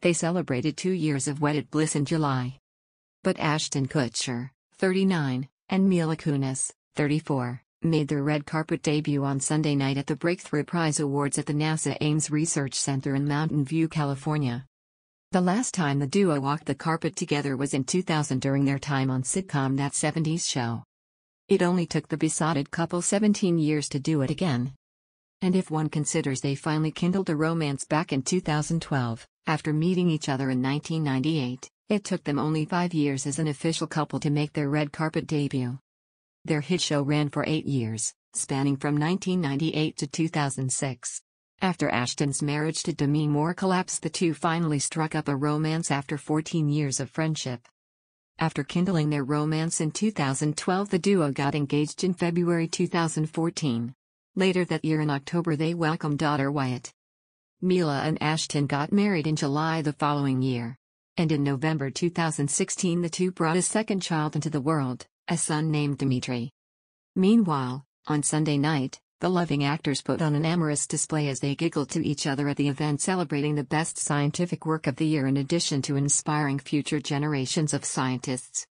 They celebrated two years of wedded bliss in July. But Ashton Kutcher, 39, and Mila Kunis, 34, made their red carpet debut on Sunday night at the Breakthrough Prize Awards at the NASA Ames Research Center in Mountain View, California. The last time the duo walked the carpet together was in 2000 during their time on sitcom That 70s Show. It only took the besotted couple 17 years to do it again. And if one considers they finally kindled a romance back in 2012, after meeting each other in 1998, it took them only five years as an official couple to make their red carpet debut. Their hit show ran for eight years, spanning from 1998 to 2006. After Ashton's marriage to Demi Moore collapsed, the two finally struck up a romance after 14 years of friendship. After kindling their romance in 2012, the duo got engaged in February 2014, Later that year in October they welcomed daughter Wyatt. Mila and Ashton got married in July the following year. And in November 2016 the two brought a second child into the world, a son named Dimitri. Meanwhile, on Sunday night, the loving actors put on an amorous display as they giggled to each other at the event celebrating the best scientific work of the year in addition to inspiring future generations of scientists.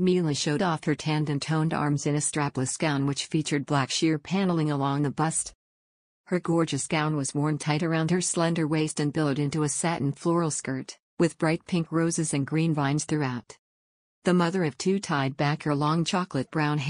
Mila showed off her tanned and toned arms in a strapless gown which featured black sheer paneling along the bust. Her gorgeous gown was worn tight around her slender waist and billowed into a satin floral skirt, with bright pink roses and green vines throughout. The mother of two tied back her long chocolate brown hair.